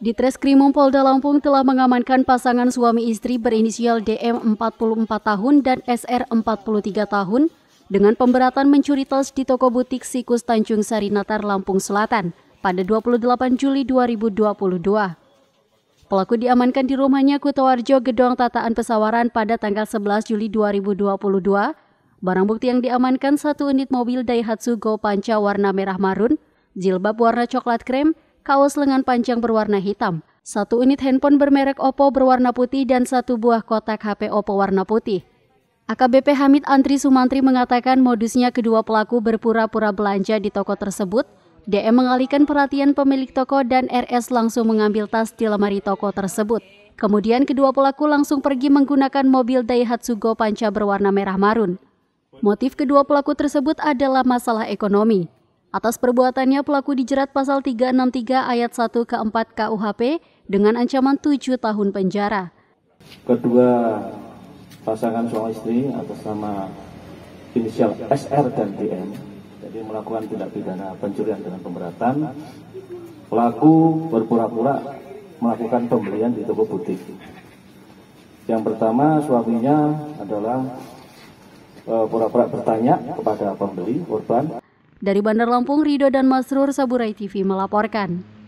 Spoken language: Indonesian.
Ditreskrimum Polda Lampung telah mengamankan pasangan suami istri berinisial DM 44 tahun dan SR 43 tahun dengan pemberatan mencuri tas di toko butik Sikus Tanjung Sari Natar Lampung Selatan pada 28 Juli 2022. Pelaku diamankan di rumahnya Kutoarjo Gedong Tataan Pesawaran pada tanggal 11 Juli 2022. Barang bukti yang diamankan satu unit mobil Daihatsu Go Panca warna merah marun, jilbab warna coklat krem, kaos lengan panjang berwarna hitam, satu unit handphone bermerek Oppo berwarna putih dan satu buah kotak HP Oppo warna putih. AKBP Hamid Antri Sumantri mengatakan modusnya kedua pelaku berpura-pura belanja di toko tersebut. DM mengalihkan perhatian pemilik toko dan RS langsung mengambil tas di lemari toko tersebut. Kemudian kedua pelaku langsung pergi menggunakan mobil Daihatsu Go Panca berwarna merah marun. Motif kedua pelaku tersebut adalah masalah ekonomi. Atas perbuatannya pelaku dijerat pasal 363 ayat 1 ke 4 KUHP dengan ancaman 7 tahun penjara. Kedua pasangan suami istri atas nama inisial SR dan DM jadi melakukan tindak pidana pencurian dengan pemberatan pelaku berpura-pura melakukan pembelian di toko butik yang pertama suaminya adalah eh, pura-pura bertanya kepada pembeli korban dari Bandar Lampung, Rido dan Masrur Saburai TV melaporkan.